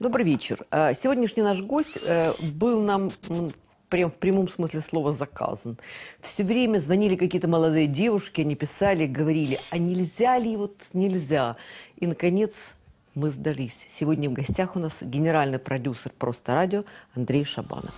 Добрый вечер. А, сегодняшний наш гость э, был нам прям в прямом смысле слова заказан. Все время звонили какие-то молодые девушки, они писали, говорили, а нельзя ли, вот нельзя. И, наконец, мы сдались. Сегодня в гостях у нас генеральный продюсер «Просто радио» Андрей Шабанов.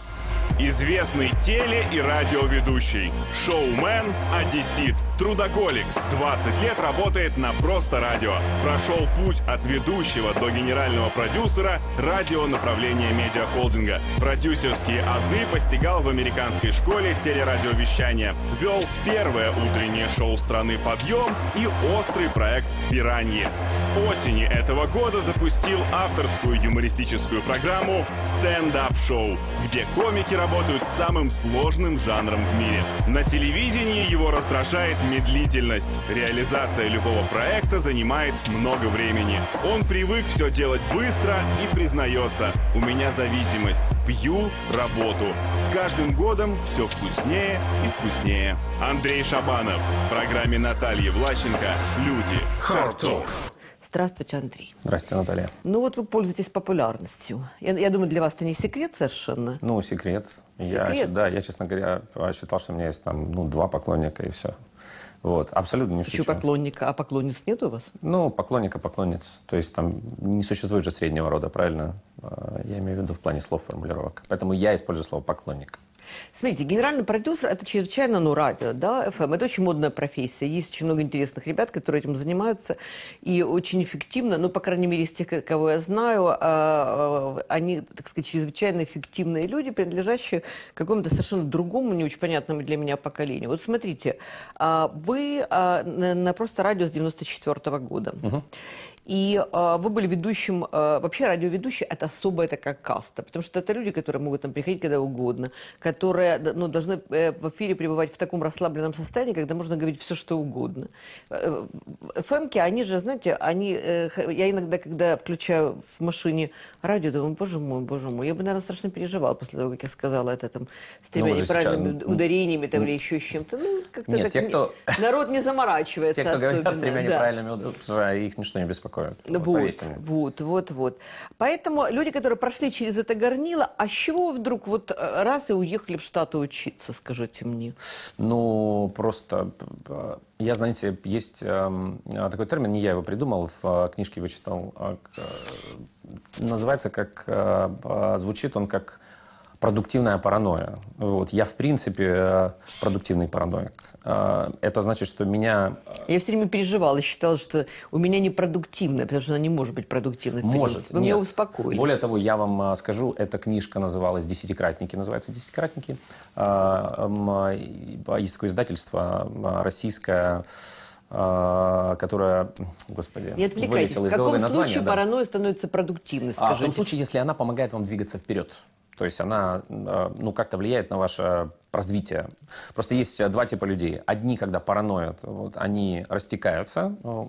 Известный теле- и радиоведущий, шоумен, одессит, Трудоголик. 20 лет работает на «Просто радио». Прошел путь от ведущего до генерального продюсера радио направления медиахолдинга. Продюсерские азы постигал в американской школе телерадиовещания. Вел первое утреннее шоу страны «Подъем» и острый проект «Пираньи». С осени этого года запустил авторскую юмористическую программу «Стендап-шоу», где комики работают с самым сложным жанром в мире. На телевидении его раздражает медлительность. Реализация любого проекта занимает много времени. Он привык все делать быстро и признается, у меня зависимость, пью работу. С каждым годом все вкуснее и вкуснее. Андрей Шабанов. В программе Натальи Влащенко «Люди. Хардток». Здравствуйте, Андрей. Здравствуйте, Наталья. Ну вот вы пользуетесь популярностью. Я, я думаю, для вас это не секрет совершенно. Ну, секрет. секрет. Я, да, я, честно говоря, считал, что у меня есть там ну, два поклонника и все. Вот, абсолютно не Еще шучу. Еще поклонника, а поклонниц нет у вас? Ну, поклонника, поклонниц. То есть там не существует же среднего рода, правильно? А, я имею в виду в плане слов формулировок. Поэтому я использую слово «поклонник». Смотрите, генеральный продюсер – это чрезвычайно, ну, радио, да, FM. Эм. Это очень модная профессия. Есть очень много интересных ребят, которые этим занимаются. И очень эффективно, ну, по крайней мере, из тех, кого я знаю, а, а, они, так сказать, чрезвычайно эффективные люди, принадлежащие какому-то совершенно другому, не очень понятному для меня поколению. Вот смотрите, а, вы на просто радио с 94 -го года. Угу. И э, вы были ведущим, э, вообще радиоведущий, это особая такая каста, потому что это люди, которые могут там приходить когда угодно, которые ну, должны э, в эфире пребывать в таком расслабленном состоянии, когда можно говорить все, что угодно. Э, фэмки, они же, знаете, они, э, я иногда, когда включаю в машине радио, думаю, боже мой, боже мой, я бы, наверное, страшно переживал после того, как я сказала это там с тремя ну, неправильными сейчас... ударениями там, или еще с чем-то. Ну, как-то Нет, так те, кто... народ не заморачивается те, кто особенно. говорят с тремя да. неправильными ударениями, их ничто не беспокоит замыкают. Вот, вот, вот, вот. Поэтому люди, которые прошли через это горнило, а с чего вдруг вот э, раз и уехали в Штаты учиться, скажите мне? Ну, просто э, я, знаете, есть эм, а, такой термин, не я его придумал, в э, книжке его читал. называется как, звучит он как продуктивная паранойя. Вот. Я, в принципе, э, продуктивный параноик. Э, это значит, что меня... Э, я все время переживала, считала, что у меня непродуктивная, потому что она не может быть продуктивной. Может, Вы нет. меня успокоили. Более того, я вам скажу, эта книжка называлась «Десятикратники», называется «Десятикратники». Есть такое издательство российское, которая, господи, не отвлекайтесь. В каком случае название, паранойя да. становится продуктивной? А в том случае, если она помогает вам двигаться вперед. То есть она э, ну, как-то влияет на ваше развитие. Просто есть э, два типа людей. Одни, когда параноят, вот, они растекаются, ну,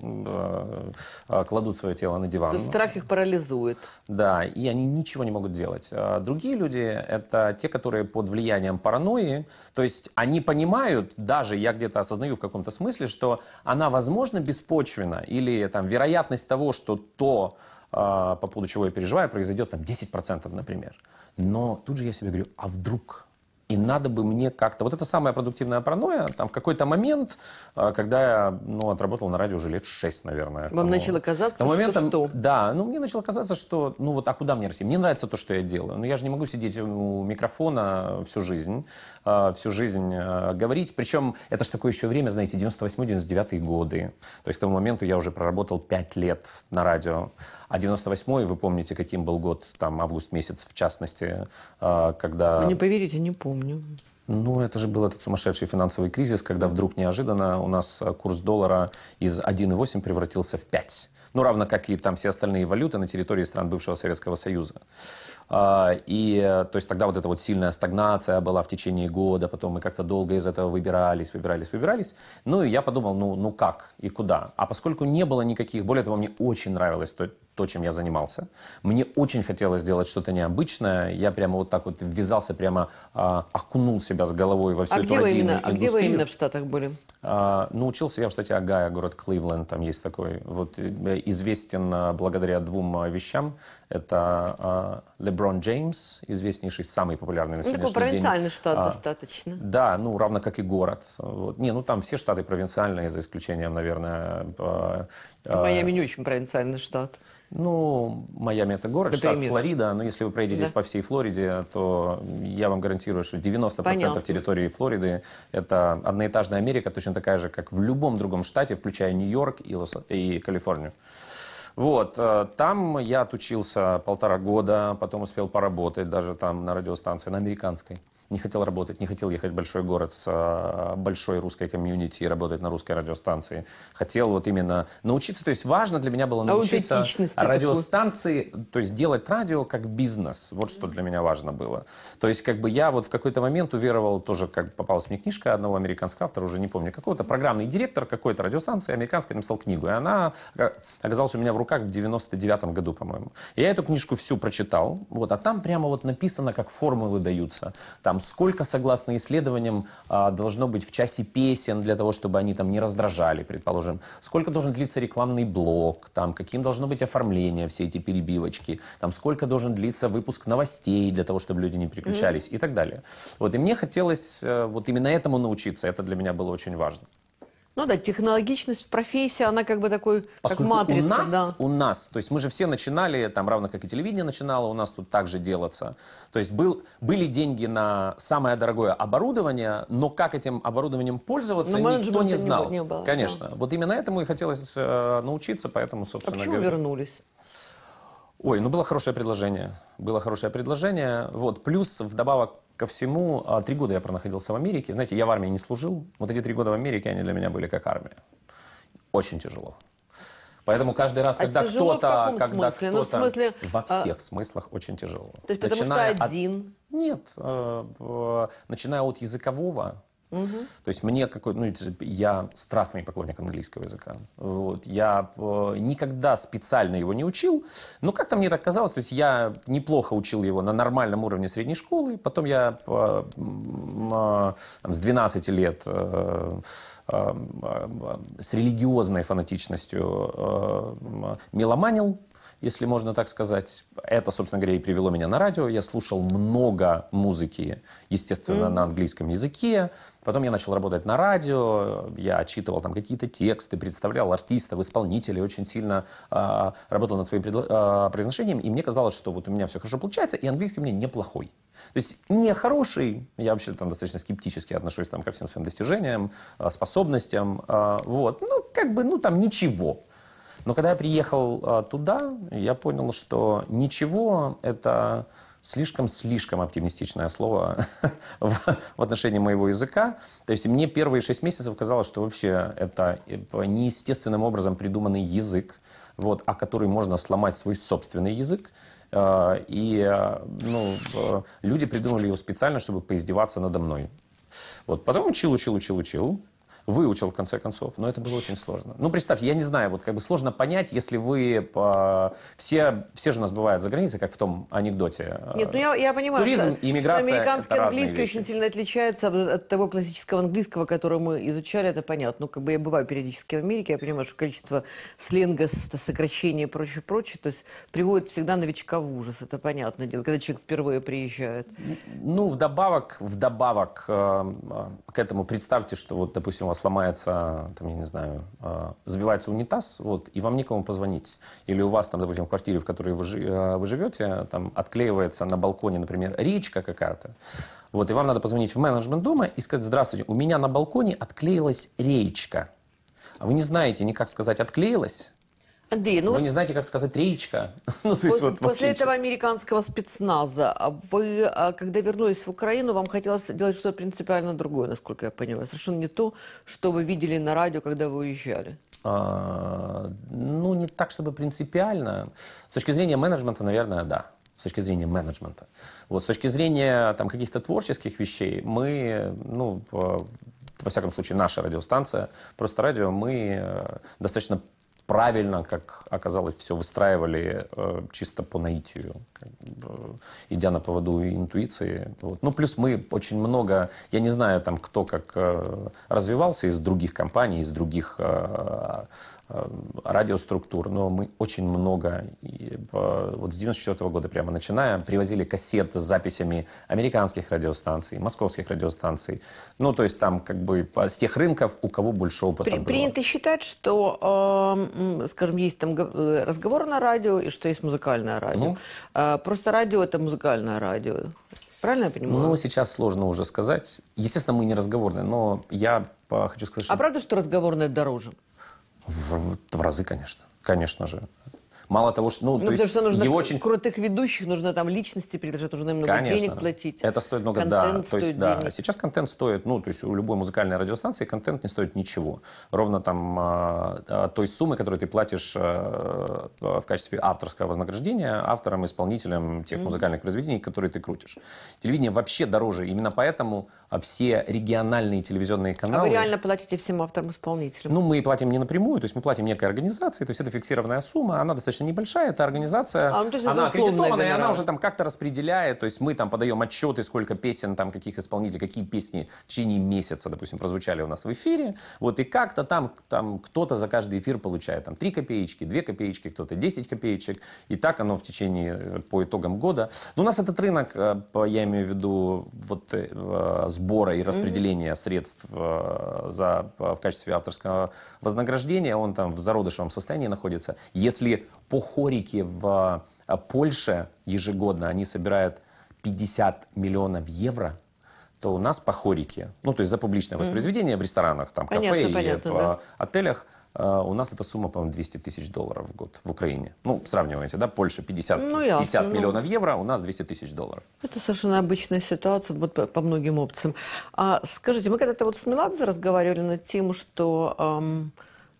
э, кладут свое тело на диван. То есть страх их парализует. Да, и они ничего не могут делать. А другие люди – это те, которые под влиянием паранойи, то есть они понимают, даже я где-то осознаю в каком-то смысле, что она, возможно, беспочвена, или там вероятность того, что то, а, по поводу чего я переживаю, произойдет там 10%, например. Но тут же я себе говорю, а вдруг? И надо бы мне как-то... Вот это самая продуктивная паранойя. Там в какой-то момент, а, когда я ну, отработал на радио уже лет 6, наверное. Вам тому, начало казаться, тому моментом, что, что Да, ну мне начало казаться, что ну вот, а куда мне расти? Мне нравится то, что я делаю. Но я же не могу сидеть у микрофона всю жизнь, а, всю жизнь говорить. Причем это же такое еще время, знаете, 98-99 годы. То есть к тому моменту я уже проработал 5 лет на радио. А 98-й, вы помните, каким был год, там, август месяц, в частности, а, когда... Вы ну, не поверите, не помню. Ну, это же был этот сумасшедший финансовый кризис, когда вдруг неожиданно у нас а, курс доллара из 1,8 превратился в 5. Ну, равно как и там все остальные валюты на территории стран бывшего Советского Союза. А, и, э, то есть, тогда вот эта вот сильная стагнация была в течение года, потом мы как-то долго из этого выбирались, выбирались, выбирались. Ну, и я подумал, ну, ну как и куда? А поскольку не было никаких, более того, мне очень нравилось то, то, чем я занимался. Мне очень хотелось сделать что-то необычное. Я прямо вот так вот ввязался, прямо а, окунул себя с головой во всю а эту где вы именно, А где вы именно в Штатах были? А, научился я кстати, штате Агая, город Кливленд, там есть такой. Вот э, известен а, благодаря двум а, вещам. Это а, Леброн Джеймс, известнейший, самый популярный на сегодняшний ну, такой провинциальный день. штат а, достаточно. Да, ну, равно как и город. Вот. Не, ну, там все штаты провинциальные, за исключением, наверное... Майами не очень провинциальный штат. Ну, Майами это город, Это штат примерно. Флорида, но если вы проедетесь да. по всей Флориде, то я вам гарантирую, что 90% Понятно. территории Флориды это одноэтажная Америка, точно такая же, как в любом другом штате, включая Нью-Йорк и, Лос- и Калифорнию. Вот, э, там я отучился полтора года, потом успел поработать даже там на радиостанции, на американской не хотел работать, не хотел ехать в большой город с а, большой русской комьюнити и работать на русской радиостанции. Хотел вот именно научиться, то есть важно для меня было научиться радиостанции, такой. то есть делать радио как бизнес. Вот что для меня важно было. То есть как бы я вот в какой-то момент уверовал, тоже как попалась мне книжка одного американского автора, уже не помню какого-то, программный директор какой-то радиостанции американской написал книгу, и она оказалась у меня в руках в 99 году, по-моему. Я эту книжку всю прочитал, вот, а там прямо вот написано, как формулы даются. Там там, сколько, согласно исследованиям, а, должно быть в часе песен для того, чтобы они там не раздражали, предположим, сколько должен длиться рекламный блок, там, каким должно быть оформление, все эти перебивочки, там, сколько должен длиться выпуск новостей для того, чтобы люди не переключались mm-hmm. и так далее. Вот, и мне хотелось э, вот именно этому научиться, это для меня было очень важно. Ну да, технологичность профессии, она как бы такой, Поскольку как матрица. У нас, да. у нас, то есть мы же все начинали, там равно как и телевидение начинало, у нас тут также делаться. То есть был, были деньги на самое дорогое оборудование, но как этим оборудованием пользоваться, но никто не знал. Не было, Конечно. Да. Вот именно этому и хотелось э, научиться, поэтому, а собственно а почему говоря. вернулись? Ой, ну было хорошее предложение. Было хорошее предложение. Вот. Плюс вдобавок Ко всему, а три года я пронаходился в Америке. Знаете, я в армии не служил. Вот эти три года в Америке, они для меня были как армия. Очень тяжело. Поэтому каждый раз, а когда кто-то, когда ну, кто-то, ну, смысле, во а всех а... смыслах очень тяжело. То есть потому начиная что один? От... Нет, э, э, начиная от языкового, Угу. То есть мне какой ну я страстный поклонник английского языка. Вот я э, никогда специально его не учил, но как-то мне так казалось. То есть я неплохо учил его на нормальном уровне средней школы. Потом я э, э, там, с 12 лет с религиозной фанатичностью меломанил, если можно так сказать. Это, собственно говоря, и привело меня на радио. Я слушал много музыки, естественно, mm на английском языке. Потом я начал работать на радио, я отчитывал там какие-то тексты, представлял артистов, исполнителей, очень сильно э, работал над своим предло- э, произношением, и мне казалось, что вот у меня все хорошо получается, и английский у меня неплохой. То есть не хороший, я вообще там достаточно скептически отношусь там ко всем своим достижениям, а, способностям, э, вот, ну как бы, ну там ничего. Но когда я приехал а, туда, я понял, что ничего это слишком-слишком оптимистичное слово в, в отношении моего языка. То есть мне первые шесть месяцев казалось, что вообще это э, неестественным образом придуманный язык, вот, о который можно сломать свой собственный язык. А, и а, ну, э, люди придумали его специально, чтобы поиздеваться надо мной. Вот. Потом учил, учил, учил, учил выучил в конце концов, но это было очень сложно. Ну, представьте, я не знаю, вот как бы сложно понять, если вы... Э, все, все же у нас бывают за границей, как в том анекдоте. Э, Нет, ну я, я понимаю, туризм что, и иммиграция что американский это английский вещи. очень сильно отличается от, от того классического английского, который мы изучали, это понятно. Ну, как бы я бываю периодически в Америке, я понимаю, что количество сленга, сокращений и прочее, прочее, то есть приводит всегда новичка в ужас, это понятно, когда человек впервые приезжает. Ну, вдобавок, вдобавок э, э, к этому представьте, что вот, допустим, у вас сломается, там, я не знаю, а, забивается унитаз, вот, и вам некому позвонить. Или у вас, там, допустим, в квартире, в которой вы, а, вы живете, там, отклеивается на балконе, например, речка какая-то, вот, и вам надо позвонить в менеджмент дома и сказать, здравствуйте, у меня на балконе отклеилась речка. А вы не знаете ни как сказать отклеилась, Андрей, ну... Вы не знаете, как сказать «речка». ну, то есть, вот, вот после этого американского спецназа а вы, а, когда вернулись в Украину, вам хотелось делать что-то принципиально другое, насколько я понимаю. Совершенно не то, что вы видели на радио, когда вы уезжали. А, ну, не так, чтобы принципиально. С точки зрения менеджмента, наверное, да с точки зрения менеджмента. Вот, с точки зрения там, каких-то творческих вещей, мы, ну, во всяком случае, наша радиостанция, просто радио, мы э, достаточно правильно, как оказалось, все выстраивали э, чисто по наитию, как бы, идя на поводу интуиции. Вот. Ну, плюс мы очень много, я не знаю, там, кто как э, развивался из других компаний, из других э, Э, радиоструктур, но мы очень много, и, э, вот с 94 года прямо начиная, привозили кассет с записями американских радиостанций, московских радиостанций, ну, то есть там как бы с тех рынков, у кого больше опыта При, было. Принято считать, что, э, скажем, есть там э, разговор на радио и что есть музыкальное радио. Ну? Э, просто радио – это музыкальное радио. Правильно я понимаю? Ну, сейчас сложно уже сказать. Естественно, мы не разговорные, но я хочу сказать, что... А правда, что разговорное дороже? В, в, в разы, конечно. Конечно же. Мало того, что... Ну, ну то потому есть что нужно его очень... крутых ведущих, нужно там личности приглашать, нужно много Конечно. денег платить. Это стоит много, контент да. то есть, денег. да. Сейчас контент стоит, ну, то есть у любой музыкальной радиостанции контент не стоит ничего. Ровно там а, а той суммы, которую ты платишь а, в качестве авторского вознаграждения авторам, и исполнителям тех mm-hmm. музыкальных произведений, которые ты крутишь. Телевидение вообще дороже. Именно поэтому а, все региональные телевизионные каналы... А вы реально платите всем авторам-исполнителям? Ну, мы платим не напрямую, то есть мы платим некой организации, то есть это фиксированная сумма, она достаточно достаточно небольшая, эта организация, а, ну, есть, она аккредитована, и она уже там как-то распределяет, то есть мы там подаем отчеты, сколько песен там, каких исполнителей, какие песни в течение месяца, допустим, прозвучали у нас в эфире, вот, и как-то там, там кто-то за каждый эфир получает там 3 копеечки, 2 копеечки, кто-то 10 копеечек, и так оно в течение, э, по итогам года. Но у нас этот рынок, э, я имею в виду, вот э, сбора и распределения mm-hmm. средств за, в качестве авторского вознаграждения, он там в зародышевом состоянии находится. Если по хорике в а, Польше ежегодно они собирают 50 миллионов евро, то у нас по хорике, ну то есть за публичное воспроизведение mm в ресторанах, там, кафе понятно, и в да. А, отелях, а, у нас эта сумма, по-моему, 200 тысяч долларов в год в Украине. Ну, сравниваете, да, Польша 50, ну, ясно, 50 ну... миллионов евро, у нас 200 тысяч долларов. Это совершенно обычная ситуация вот, по, по многим опциям. А, скажите, мы когда-то вот с Меладзе разговаривали на тему, что эм,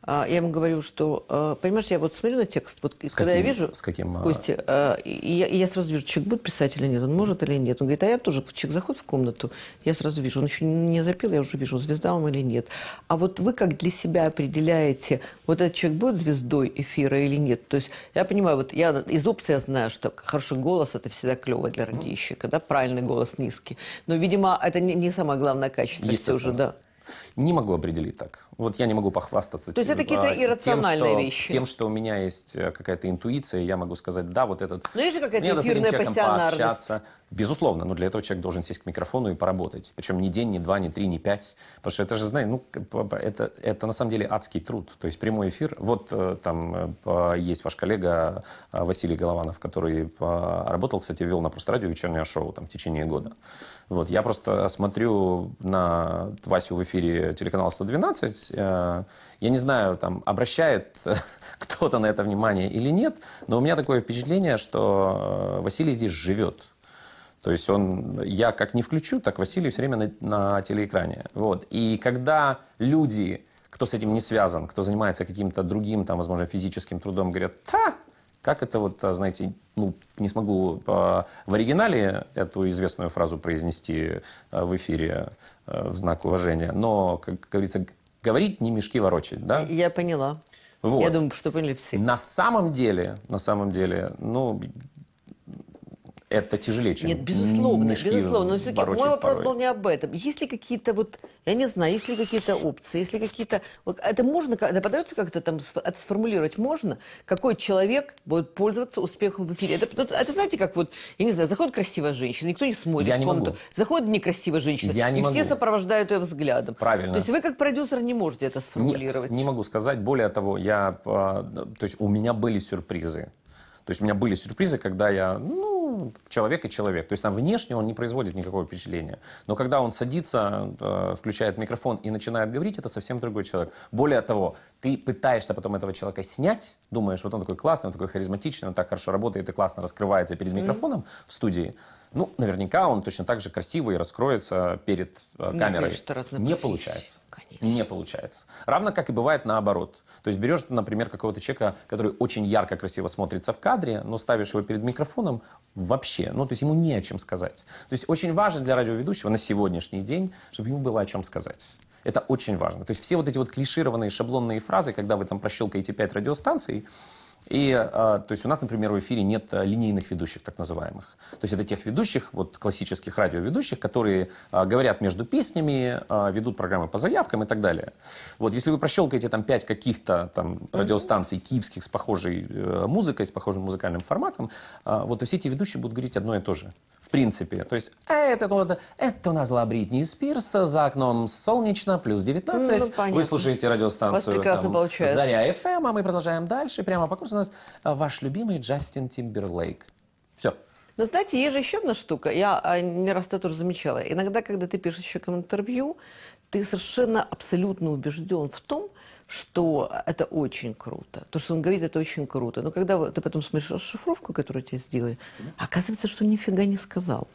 а, я ему говорю, что, э, понимаешь, я вот смотрю на текст, вот, с когда каким, я вижу с каким, а? Костя, э, и я, и я сразу вижу, человек будет писать или нет, он может или нет. Он говорит, а я тоже, человек заходит в комнату, я сразу вижу, он еще не запил, я уже вижу, звезда он или нет. А вот вы как для себя определяете, вот этот человек будет звездой эфира или нет? То есть я понимаю, вот я из опции я знаю, что хороший голос – это всегда клево для радищика, да, правильный голос низкий. Но, видимо, это не, не самое главное качество. Естественно. Уже, да. Не могу определить так. Вот я не могу похвастаться. То есть это какие-то а, иррациональные тем, что, вещи. Тем, что у меня есть э, какая-то интуиция, я могу сказать, да, вот этот. Ну, есть же какая-то эфирная пассионарность. Безусловно, но для этого человек должен сесть к микрофону и поработать. Причем не день, не два, не три, не пять. Потому что это же, знаешь, ну, это, это на самом деле адский труд. То есть прямой эфир. Вот э, там э, есть ваш коллега Василий Голованов, который работал, кстати, вел на просто радио вечернее шоу там в течение года. Вот, я просто смотрю на Васю в эфире телеканала 112, есть, э, я не знаю, там, обращает кто-то на это внимание или нет, но у меня такое впечатление, что э, Василий здесь живет. То есть он, я как не включу, так Василий все время на, на телеэкране. Вот. И когда люди, кто с этим не связан, кто занимается каким-то другим, там, возможно, физическим трудом, говорят, та, как это вот, а, знаете, ну, не смогу а, в оригинале эту известную фразу произнести а, в эфире в знак уважения, но, как говорится, говорить, не мешки ворочать, да? Я поняла. Вот. Я думаю, что поняли все. На самом деле, на самом деле, ну, это тяжелее, чем Нет, безусловно, мешки безусловно. Но все-таки мой вопрос порой. был не об этом. Есть ли какие-то вот, я не знаю, есть ли какие-то опции, если какие-то... Вот это можно, это подается как-то там, это сформулировать можно, какой человек будет пользоваться успехом в эфире? Ну, это, это знаете, как вот, я не знаю, заходит красивая женщина, никто не смотрит я не в комнату. Могу. Заходит некрасивая женщина, я не и могу. все сопровождают ее взглядом. Правильно. То есть вы как продюсер не можете это сформулировать. Нет, не могу сказать. Более того, я... А, то есть у меня были сюрпризы. То есть у меня были сюрпризы, когда я, ну, человек и человек. То есть там внешне он не производит никакого впечатления. Но когда он садится, э, включает микрофон и начинает говорить, это совсем другой человек. Более того, ты пытаешься потом этого человека снять, думаешь, вот он такой классный, он такой харизматичный, он так хорошо работает и классно раскрывается перед микрофоном mm-hmm. в студии. Ну, наверняка он точно так же и раскроется перед э, камерой. Не получается. Конечно. Не получается. Равно как и бывает наоборот. То есть берешь, например, какого-то человека, который очень ярко, красиво смотрится в кадре, но ставишь его перед микрофоном вообще. Ну, то есть ему не о чем сказать. То есть очень важно для радиоведущего на сегодняшний день, чтобы ему было о чем сказать. Это очень важно. То есть все вот эти вот клишированные шаблонные фразы, когда вы там прощелкаете пять радиостанций, и, а, то есть у нас, например, в эфире нет а, линейных ведущих, так называемых. То есть это тех ведущих, вот классических радиоведущих, которые а, говорят между песнями, ведут программы по заявкам и так далее. Вот если вы прощелкаете там пять каких-то там радиостанций киевских с похожей э, музыкой, с похожим музыкальным форматом, вот все эти ведущие будут говорить одно и то же. В принципе. То есть это, вот, это у нас была Бритни Спирс, за окном солнечно, плюс 19. Ну, ну, понятно. вы слушаете радиостанцию там, Заря FM, эм», а мы продолжаем дальше, прямо по курсу нас э, ваш любимый Джастин Тимберлейк. Все. Но ну, знаете, есть же еще одна штука, я а, не раз это тоже замечала. Иногда, когда ты пишешь человеком интервью, ты совершенно абсолютно убежден в том, что это очень круто. То, что он говорит, это очень круто. Но когда ты потом смотришь расшифровку, которую тебе сделали, оказывается, что нифига не сказал.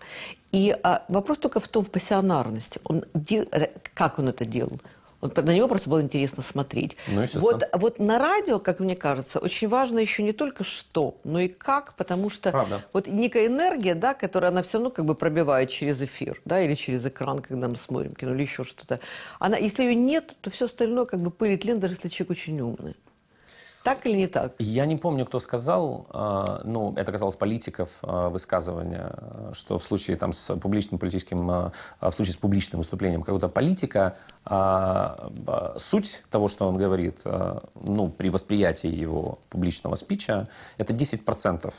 И а, вопрос только в том, в пассионарности. Он дел... Э, как он это делал? Вот на него просто было интересно смотреть. Ну, вот, вот на радио, как мне кажется, очень важно еще не только что, но и как, потому что Правда. вот некая энергия, да, которая она все равно как бы пробивает через эфир, да, или через экран, когда мы смотрим кино, или еще что-то. Она, если ее нет, то все остальное как бы пылит лен, даже если человек очень умный. Так или не так? Я не помню, кто сказал, а, ну, это казалось политиков а, высказывания, что в случае там с публичным политическим, а, в случае с публичным выступлением какого-то политика, суть того, что он говорит, ну, при восприятии его публичного спича, это 10%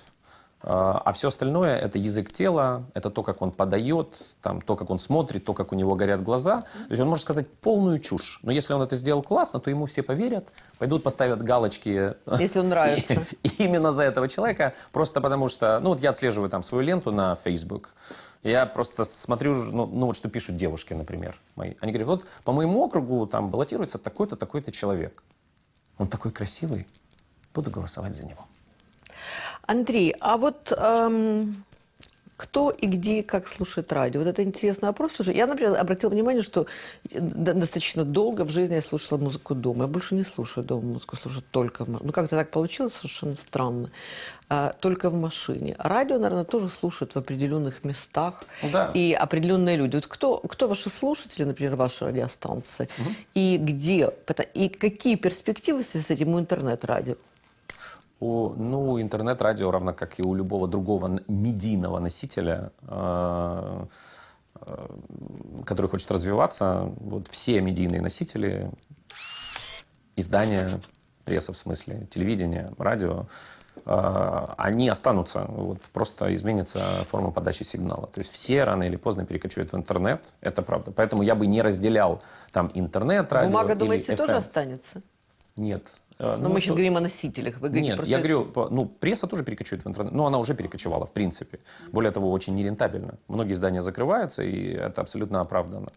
а все остальное – это язык тела, это то, как он подает, там, то, как он смотрит, то, как у него горят глаза. То есть он может сказать полную чушь. Но если он это сделал классно, то ему все поверят, пойдут, поставят галочки. Если он нравится. именно за этого человека. Просто потому что... Ну, вот я отслеживаю там свою ленту на Facebook. Я просто смотрю, ну, ну вот что пишут девушки, например, мои. Они говорят, вот по моему округу там баллотируется такой-то, такой-то человек. Он такой красивый, буду голосовать за него. Андрей, а вот эм, кто и где и как слушает радио? Вот это интересный вопрос уже. Я, например, обратила внимание, что э, достаточно долго в жизни я слушала музыку дома. Я больше не слушаю дома музыку, слушаю только в машине. Ну, как-то так получилось, совершенно странно. А, только в машине. Радио, наверное, тоже слушают в определенных местах. Да. И определенные люди. Вот кто, кто ваши слушатели, например, ваши радиостанции? Угу. И где? И какие перспективы в связи с этим у интернет-радио? У, ну, интернет-радио, равно как и у любого другого медийного носителя, а, а, который хочет развиваться, вот все медийные носители, издания, пресса в смысле, телевидение, радио, а, они останутся, вот просто изменится форма подачи сигнала. То есть все рано или поздно перекочуют в интернет, это правда. Поэтому я бы не разделял там интернет, радио Бумага, или думаете, FM. тоже эм. останется? Нет, а, но ну, ну, мы сейчас то... говорим о носителях. Вы говорите, Нет, просто... я говорю, ну, пресса тоже перекочует в интернет. Но она уже перекочевала, в принципе. Более того, очень нерентабельно. Многие издания закрываются, и это абсолютно оправдано.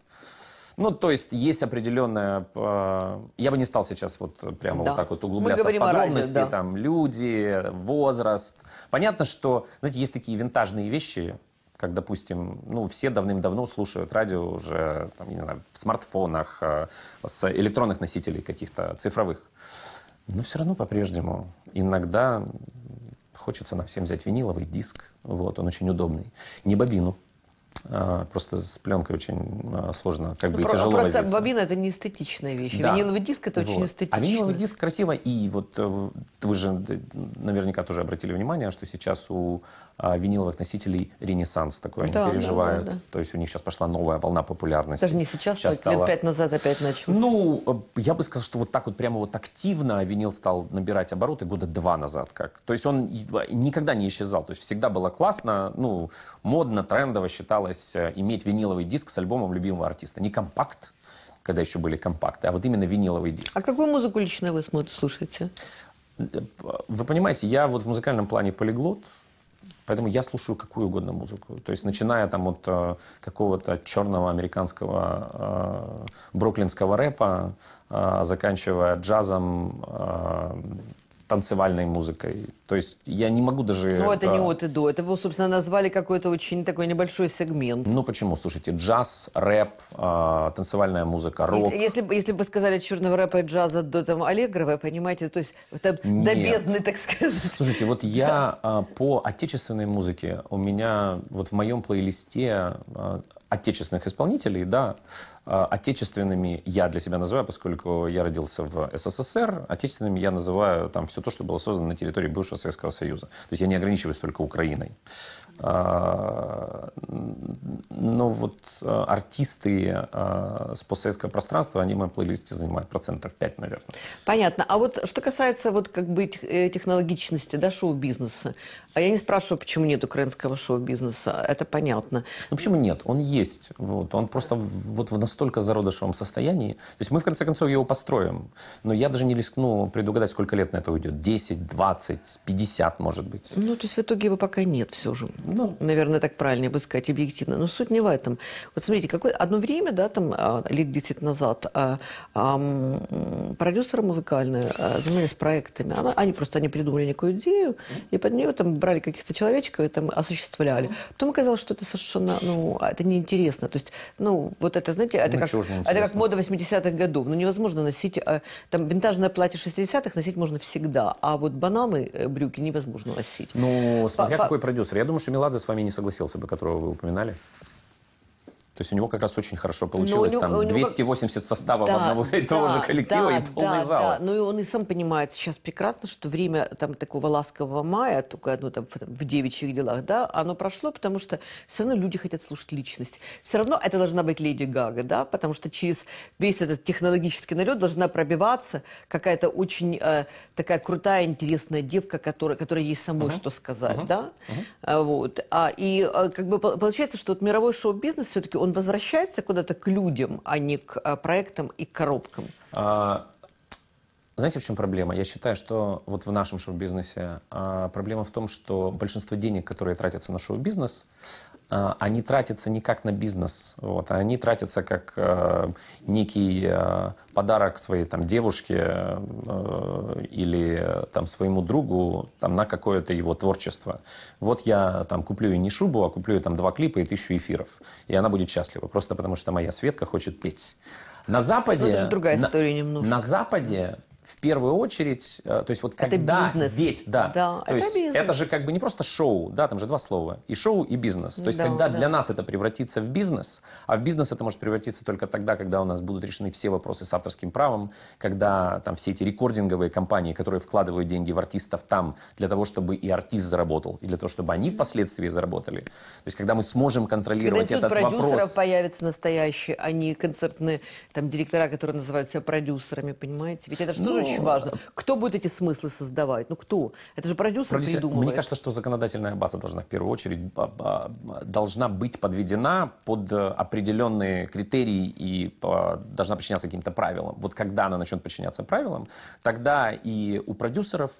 Ну, то есть есть определенная... А, я бы не стал сейчас вот прямо да. вот так вот углубляться в подробности. Радио, да. Там люди, возраст. Понятно, что, знаете, есть такие винтажные вещи, как, допустим, ну, все давным-давно слушают радио уже, там, не знаю, в смартфонах, а, с электронных носителей каких-то цифровых. Но все равно по-прежнему иногда хочется на всем взять виниловый диск. Вот, он очень удобный. Не бобину, а, Просто с пленкой очень а, сложно, как бы ну, и а тяжело Просто возиться. бобина – это не эстетичная вещь. Да. Виниловый диск – это вот. очень эстетично. А виниловый диск красиво. И вот э, вы же наверняка тоже обратили внимание, что сейчас у а, виниловых носителей ренессанс такой, да, они переживают. Да, да, да. То есть у них сейчас пошла новая волна популярности. Даже не сейчас, сейчас стало... лет пять назад опять началось. Ну, э, я бы сказал, что вот так вот прямо вот активно винил стал набирать обороты года два назад как. То есть он э, никогда не исчезал. То есть всегда было классно, ну, модно, трендово считалось э, иметь виниловый диск с альбомом любимого артиста. Не компакт, когда еще были компакты, а вот именно виниловый диск. А какую музыку лично вы слушаете? Вы понимаете, я вот в музыкальном плане полиглот, Поэтому я слушаю какую угодно музыку. То есть начиная там от э, какого-то черного американского э, бруклинского рэпа, э, заканчивая джазом, э, танцевальной музыкой. То есть я не могу даже... Ну, это, не от и до. Это вы, собственно, назвали какой-то очень такой небольшой сегмент. Ну, почему? Слушайте, джаз, рэп, э, танцевальная музыка, рок. Если, если, если бы сказали черного рэпа и джаза до там Аллегровой, понимаете, то есть это Нет. до бездны, так сказать. Слушайте, вот я э, по отечественной музыке, у меня вот в моем плейлисте э, отечественных исполнителей, да, Э, отечественными я для себя называю, поскольку я родился в СССР, отечественными я называю там все то, что было создано на территории бывшего Советского Союза. То есть я не ограничиваюсь только Украиной. Э, но вот э, артисты с постсоветского пространства, они в моем плейлисте занимают процентов 5, наверное. Понятно. А вот что касается вот как бы технологичности да, шоу-бизнеса, а я не спрашиваю, почему нет украинского шоу-бизнеса, это понятно. Ну почему нет? Он есть. Вот. Он просто вот в настроении настолько зародышевом состоянии. То есть мы, в конце концов, его построим. Но я даже не рискну предугадать, сколько лет на это уйдет. 10, 20, 50, может быть. Ну, то есть в итоге его пока нет все же. Ну, Наверное, так правильно бы сказать, объективно. Но суть не в этом. Вот смотрите, какое одно время, да, там, а, лет 10 назад, а, а, продюсеры музыкальные а, занимались проектами. Она, они просто не придумали некую идею, и под нее там брали каких-то человечков и там осуществляли. Потом оказалось, что это совершенно, ну, а, это неинтересно. То есть, ну, вот это, знаете, это, как, это как мода 80-х годов. Ну, невозможно носить... Э, там винтажное платье 60-х носить можно всегда, а вот бананы, э, брюки невозможно носить. Ну, смотря по, какой по... продюсер. Я думаю, что Меладзе с вами не согласился бы, которого вы упоминали. То есть у него как раз очень хорошо ну, получилось. Него, там 280 него... составов да, одного и да, того же коллектива да, и полный да, зал. Да. Ну и он и сам понимает сейчас прекрасно, что время там такого ласкового мая, только ну, там, в девичьих делах, да, оно прошло, потому что все равно люди хотят слушать личность. Все равно это должна быть Леди Гага, да, потому что через весь этот технологический налет должна пробиваться какая-то очень э, такая крутая, интересная девка, которая, которая ей самой uh-huh. что сказать, uh-huh. да. Uh-huh. Вот. А, и э, как бы получается, что вот мировой шоу-бизнес все-таки он возвращается куда-то к людям, а не к э, проектам и коробкам? А, знаете, в чем проблема? Я считаю, что вот в нашем шоу-бизнесе а, проблема в том, что большинство денег, которые тратятся на шоу-бизнес, а, они тратятся не как на бизнес, вот, они тратятся как э, некий э, подарок своей там, девушке э, или там, своему другу там, на какое-то его творчество. Вот я там, куплю ей не шубу, а куплю ей там, два клипа и тысячу эфиров. И она будет счастлива, просто потому что моя Светка хочет петь. На Западе... Ну, это же другая история на, немножко. На Западе в первую очередь, э, то есть вот это когда бизнес. весь, да, да то это есть бизнес. это же как бы не просто шоу, да, там же два слова, и шоу, и бизнес. То есть да, когда да. для нас это превратится в бизнес, а в бизнес это может превратиться только тогда, когда у нас будут решены все вопросы с авторским правом, когда там все эти рекординговые компании, которые вкладывают деньги в артистов там для того, чтобы и артист заработал, и для того, чтобы они впоследствии заработали. То есть когда мы сможем контролировать когда этот продюсеров вопрос. появятся настоящие, а не концертные там директора, которые называют себя продюсерами, понимаете? Ведь это же ну, тоже очень важно. Кто будет эти смыслы создавать? Ну кто? Это же продюсер, продюсер придумывает. Мне кажется, что законодательная база должна в первую очередь а, а, должна быть подведена под э, определенные критерии и а, должна подчиняться каким-то правилам. Вот когда она начнет подчиняться правилам, тогда и у продюсеров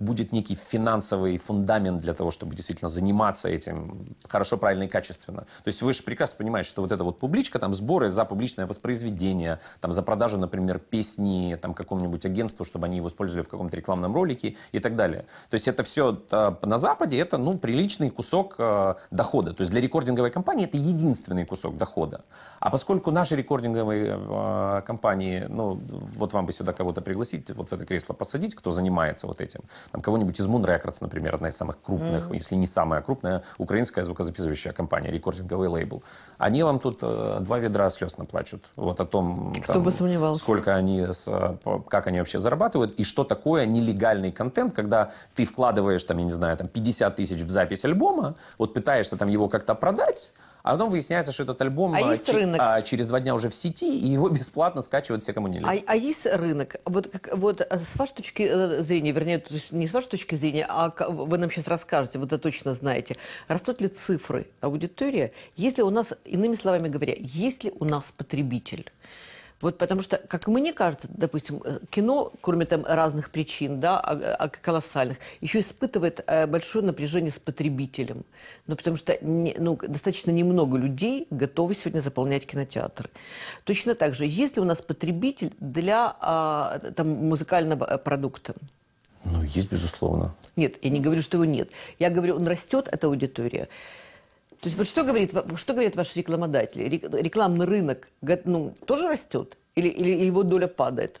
будет некий финансовый фундамент для того, чтобы действительно заниматься этим хорошо, правильно и качественно. То есть вы же прекрасно понимаете, что вот эта вот публичка, там сборы за публичное воспроизведение, там за продажу, например, песни там какому-нибудь агентству, чтобы они его использовали в каком-то рекламном ролике и так далее. То есть это все а, на Западе, это ну приличный кусок а, дохода. То есть для рекординговой компании это единственный кусок дохода. А поскольку наши рекординговые а, компании, ну вот вам бы сюда кого-то пригласить, вот в это кресло посадить, кто занимается вот этим, там, кого-нибудь из Moon Records, например, одна из самых крупных, mm-hmm. если не самая крупная, украинская звукозаписывающая компания, рекординговый лейбл. Они вам тут э, два ведра слез наплачут. Вот о том, Кто там, бы сомневался. сколько они, с, э, как они вообще зарабатывают, и что такое нелегальный контент, когда ты вкладываешь, там, я не знаю, там, 50 тысяч в запись альбома, вот пытаешься там его как-то продать, а потом выясняется, что этот альбом а, а ч- рынок. А, через два дня уже в сети, и его бесплатно скачивают все, кому не лень. А, а есть рынок? Вот, как, вот э, с вашей точки э, зрения, вернее, то есть не с вашей точки зрения, а вы нам сейчас расскажете, вы это точно знаете, растут ли цифры аудитория, если у нас, иными словами говоря, если у нас потребитель? Вот потому что, как мне кажется, допустим, э, кино, кроме там разных причин, да, а, а, а колоссальных, еще испытывает э, большое напряжение с потребителем. Ну, потому что не, ну, достаточно немного людей готовы сегодня заполнять кинотеатры. Точно так же, если у нас потребитель для а, там, музыкального э, продукта, ну, есть, безусловно. Нет, я не говорю, что его нет. Я говорю, он растет, эта аудитория. То есть вот что говорит, что говорит ваш рекламодатель? Рекламный рынок ну, тоже растет? Или, или его доля падает?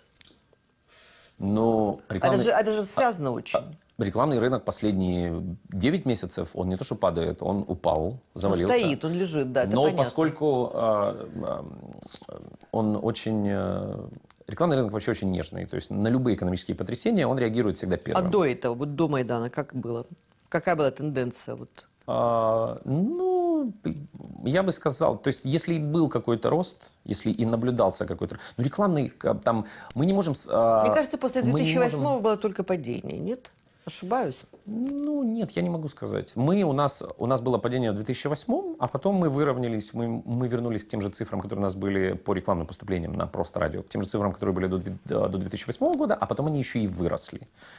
Но ну, а рекламный... это, же, это же а, связано а, очень. Рекламный рынок последние 9 месяцев, он не то что падает, он упал, завалился. Он стоит, он лежит, да, Но понятно. поскольку э, э, он очень... Э, рекламный рынок вообще очень нежный. То есть на любые экономические потрясения он реагирует всегда а первым. А до этого, вот до Майдана, как было? Какая была тенденция? Вот? А, ну, я бы сказал, то есть если и был какой-то рост, если и наблюдался какой-то... Ну, рекламный, э, там, мы не можем... А, Мне кажется, после 2008 можем... было только падение, нет? Ошибаюсь? Ну, нет, я не могу сказать. Мы, у нас, у нас было падение в 2008, а потом мы выровнялись, мы, мы вернулись к тем же цифрам, которые у нас были по рекламным поступлениям на просто радио, к тем же цифрам, которые были до, э, до 2008 года, а потом они еще и выросли.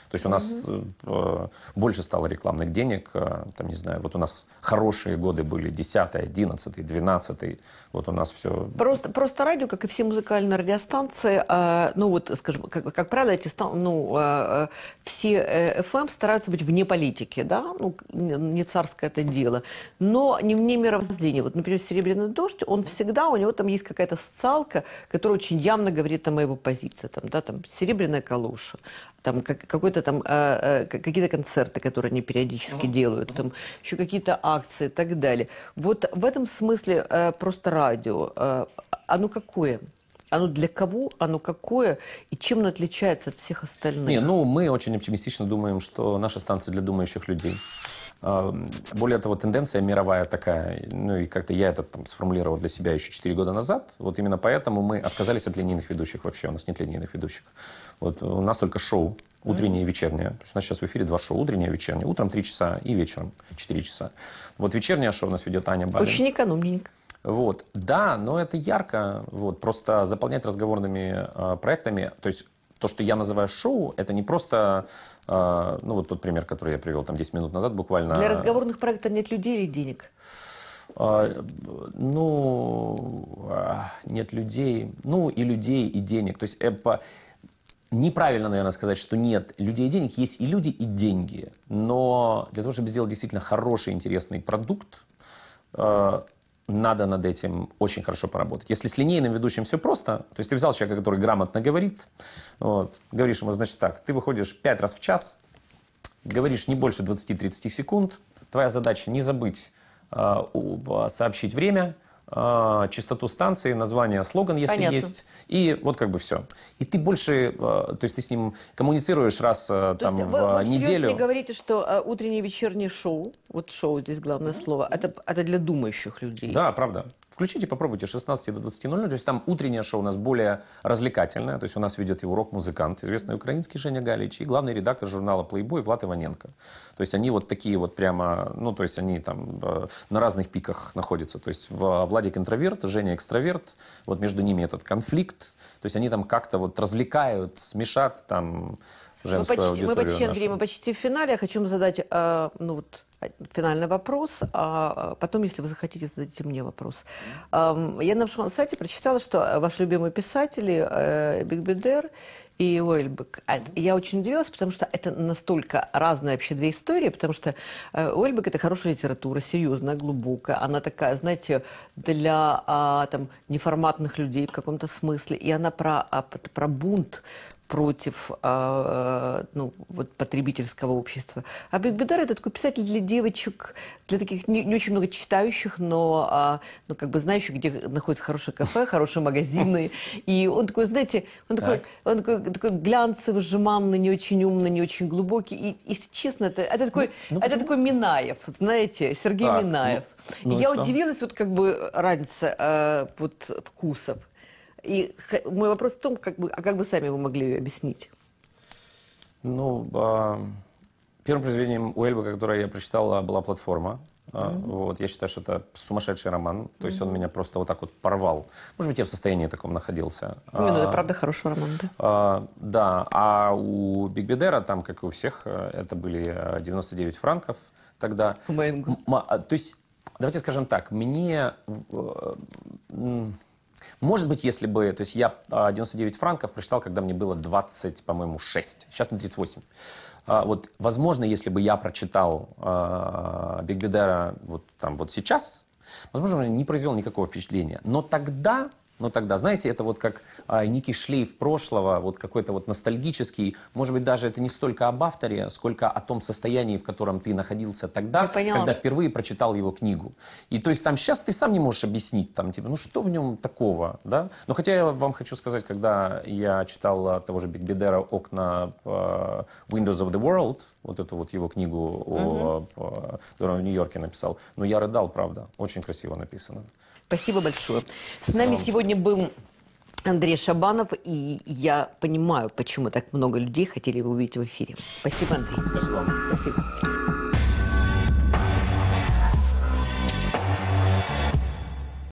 То есть у нас э, э, больше стало рекламных денег, э, там, не знаю, вот у нас хорошие годы были 10, 11, 12, вот у нас все... Просто, просто радио, как и все музыкальные радиостанции, э, ну вот, скажем, как, как правило, эти, ну, э, э все FM КПМ стараются быть вне политики, да, ну, не царское это дело, но не вне мировоззрения. Вот, например, «Серебряный дождь», он всегда, у него там есть какая-то социалка, которая очень явно говорит о моей позиции, там, да, там, «Серебряная калуша», там какой-то там а, а, какие-то концерты, которые они периодически uh-huh. делают, там еще какие-то акции и так далее. Вот в этом смысле э, просто радио, э, оно какое? Оно для кого, оно какое и чем оно отличается от всех остальных? Не, ну, мы очень оптимистично думаем, что наша станция для думающих людей. А, более того, тенденция мировая такая, ну и как-то я это там сформулировал для себя еще 4 года назад, вот именно поэтому мы отказались от линейных ведущих вообще, у нас нет линейных ведущих. Вот у нас только шоу, утреннее и вечернее. То есть у нас сейчас в эфире два шоу, утреннее и вечернее. Утром 3 часа и вечером 4 часа. Вот вечернее шоу у нас ведет Аня Балин. Очень экономненько. Вот. Да, но это ярко. Вот. Просто заполнять разговорными э, проектами, то есть то, что я называю шоу, это не просто, э, ну вот тот пример, который я привел там 10 минут назад буквально. Для разговорных проектов нет людей или денег? Э, ну, нет людей, ну и людей, и денег. То есть э, по, неправильно, наверное, сказать, что нет людей и денег. Есть и люди, и деньги. Но для того, чтобы сделать действительно хороший, интересный продукт, надо над этим очень хорошо поработать. Если с линейным ведущим все просто, то есть ты взял человека, который грамотно говорит, вот, говоришь ему, значит так, ты выходишь 5 раз в час, говоришь не больше 20-30 секунд, твоя задача не забыть э, сообщить время, а, частоту станции, название, слоган, если Понятно. есть. И вот как бы все. И ты больше, а, то есть ты с ним коммуницируешь раз а, то там вы, в вы неделю. Вы говорите, что утреннее вечернее шоу, вот шоу здесь главное mm-hmm. слово, это, это для думающих людей. Да, правда. Включите, попробуйте 16 до 20.00. То есть там утреннее шоу у нас более развлекательное. То есть у нас ведет его рок-музыкант, известный украинский Женя Галич и главный редактор журнала Playboy Влад Иваненко. То есть они вот такие вот прямо, ну то есть они там э, на разных пиках находятся. То есть Владик интроверт, Женя экстраверт. Вот между ними этот конфликт. То есть они там как-то вот развлекают, смешат там женскую мы почти, мы почти нашу. Андрей, мы почти в финале. Я хочу вам задать э, ну, вот, а, финальный вопрос, а, а потом, если вы захотите, зададите мне вопрос. Э, я на вашем сайте прочитала, что э, ваши любимые писатели э, Бигбедер и Уэльбек. А, я очень удивилась, потому что это настолько разные вообще две истории, потому что э, Уэльбек – это хорошая литература, серьезная, глубокая. Она такая, знаете, для там, неформатных людей в каком-то смысле. И она про, про бунт, против а, ну, вот, потребительского общества. А Бекбедар – это такой писатель для девочек, для таких не, не очень много читающих, но, а, но ну, как бы знающих, где находится хорошее кафе, хорошие магазины. И он такой, знаете, он такой, он такой, такой глянцевый, жеманный, не очень умный, не очень глубокий. И, если честно, это, это, такой, ну, ну это такой Минаев, знаете, Сергей так, ну, Минаев. Ну, ну я удивилась, вот как бы разница э, вот, вкусов. И мой вопрос в том, как бы, а как бы сами вы могли ее объяснить? Ну, а, первым произведением Уэльба, которое я прочитала, была «Платформа». Mm-hmm. Вот, я считаю, что это сумасшедший роман. То есть mm-hmm. он меня просто вот так вот порвал. Может быть, я в состоянии таком находился. Ну, ну а, это правда хороший роман, да? А, да. А у Биг Бедера, там, как и у всех, э, это были 99 э, франков тогда. По М- а, то есть, давайте скажем так, мне... Э, э, может быть, если бы... То есть я 99 а, франков прочитал, когда мне было 20, по-моему, 6. Сейчас мне 38. А, вот, возможно, если бы я прочитал Биг а, Бигбедера вот там вот сейчас, возможно, не произвел никакого впечатления. Но тогда но тогда, знаете, это вот как а, некий шлейф прошлого, вот какой-то вот ностальгический. Может быть, даже это не столько об авторе, сколько о том состоянии, в котором ты находился тогда, когда впервые прочитал его книгу. И то есть там сейчас ты сам не можешь объяснить, там, типа, ну что в нем такого, да? Но хотя я вам хочу сказать, когда я читал а, того же Бигбедера «Окна а, Windows of the World», вот эту вот его книгу, угу. Uh о, о, а, которую он в Нью-Йорке написал, но ну я рыдал, правда, очень красиво написано. Спасибо большое. С нами сегодня был Андрей Шабанов, и я понимаю, почему так много людей хотели его увидеть в эфире. Спасибо, Андрей. Спасибо. Спасибо.